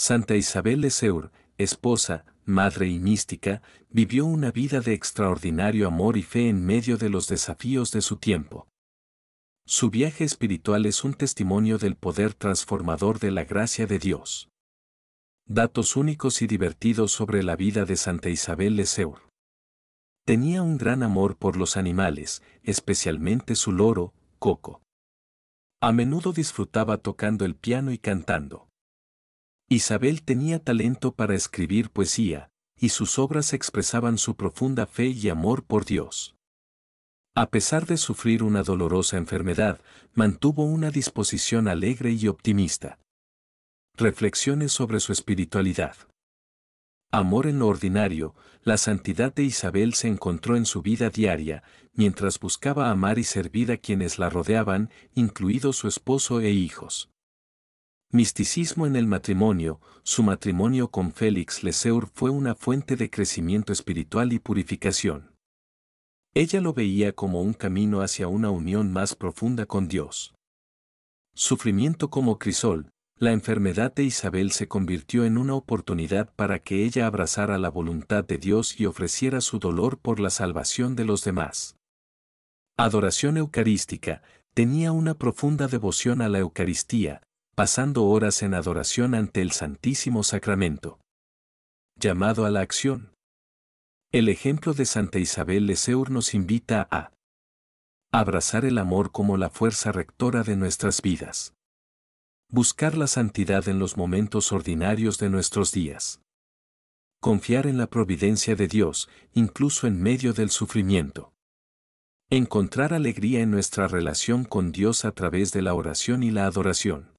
Santa Isabel de Seur, esposa, madre y mística, vivió una vida de extraordinario amor y fe en medio de los desafíos de su tiempo. Su viaje espiritual es un testimonio del poder transformador de la gracia de Dios. Datos únicos y divertidos sobre la vida de Santa Isabel de Seur. Tenía un gran amor por los animales, especialmente su loro, Coco. A menudo disfrutaba tocando el piano y cantando. Isabel tenía talento para escribir poesía, y sus obras expresaban su profunda fe y amor por Dios. A pesar de sufrir una dolorosa enfermedad, mantuvo una disposición alegre y optimista. Reflexiones sobre su espiritualidad. Amor en lo ordinario, la santidad de Isabel se encontró en su vida diaria, mientras buscaba amar y servir a quienes la rodeaban, incluido su esposo e hijos. Misticismo en el matrimonio, su matrimonio con Félix Leseur fue una fuente de crecimiento espiritual y purificación. Ella lo veía como un camino hacia una unión más profunda con Dios. Sufrimiento como crisol, la enfermedad de Isabel se convirtió en una oportunidad para que ella abrazara la voluntad de Dios y ofreciera su dolor por la salvación de los demás. Adoración Eucarística, tenía una profunda devoción a la Eucaristía, pasando horas en adoración ante el Santísimo Sacramento. Llamado a la acción. El ejemplo de Santa Isabel Leseur nos invita a abrazar el amor como la fuerza rectora de nuestras vidas. Buscar la santidad en los momentos ordinarios de nuestros días. Confiar en la providencia de Dios, incluso en medio del sufrimiento. Encontrar alegría en nuestra relación con Dios a través de la oración y la adoración.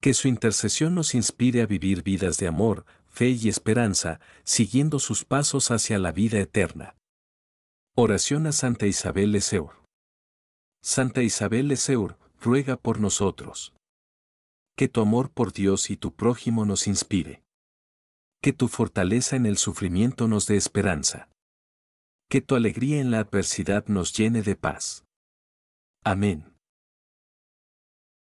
Que su intercesión nos inspire a vivir vidas de amor, fe y esperanza, siguiendo sus pasos hacia la vida eterna. Oración a Santa Isabel Leseur. Santa Isabel Leseur, ruega por nosotros. Que tu amor por Dios y tu prójimo nos inspire. Que tu fortaleza en el sufrimiento nos dé esperanza. Que tu alegría en la adversidad nos llene de paz. Amén.